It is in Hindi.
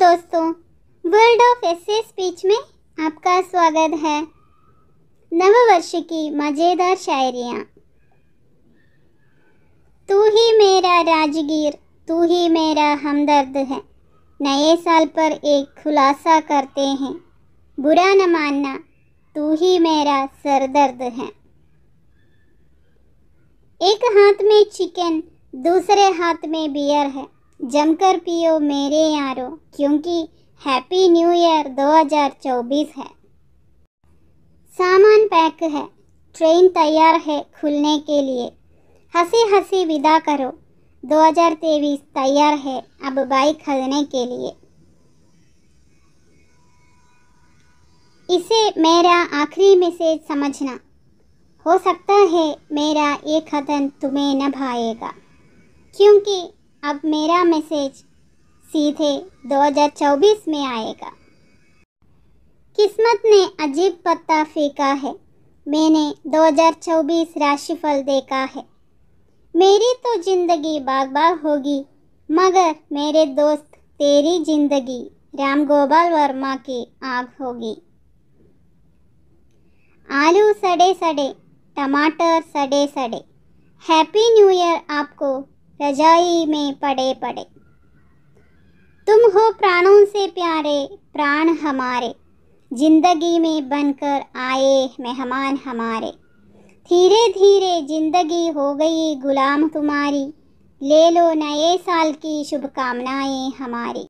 दोस्तों वर्ल्ड ऑफ एस स्पीच में आपका स्वागत है नववर्ष की मज़ेदार शायरियाँ तू ही मेरा राजगीर तू ही मेरा हमदर्द है नए साल पर एक खुलासा करते हैं बुरा न मानना तू ही मेरा सरदर्द है एक हाथ में चिकन दूसरे हाथ में बियर है जमकर पियो मेरे यारों क्योंकि हैप्पी न्यू ईयर 2024 है सामान पैक है ट्रेन तैयार है खुलने के लिए हंसी हंसी विदा करो 2023 तैयार है अब बाइक खरीदने के लिए इसे मेरा आखिरी मैसेज समझना हो सकता है मेरा ये खतन तुम्हें न भाएगा क्योंकि अब मेरा मैसेज सीधे 2024 में आएगा किस्मत ने अजीब पत्ता फेंका है मैंने 2024 राशिफल देखा है मेरी तो ज़िंदगी बाग बाग होगी मगर मेरे दोस्त तेरी ज़िंदगी राम गोपाल वर्मा की आग होगी आलू सड़े सड़े टमाटर सड़े सड़े हैप्पी न्यू ईयर आपको रजाई में पड़े पड़े तुम हो प्राणों से प्यारे प्राण हमारे जिंदगी में बनकर आए मेहमान हमारे धीरे धीरे जिंदगी हो गई गुलाम तुम्हारी ले लो नए साल की शुभकामनाएं हमारी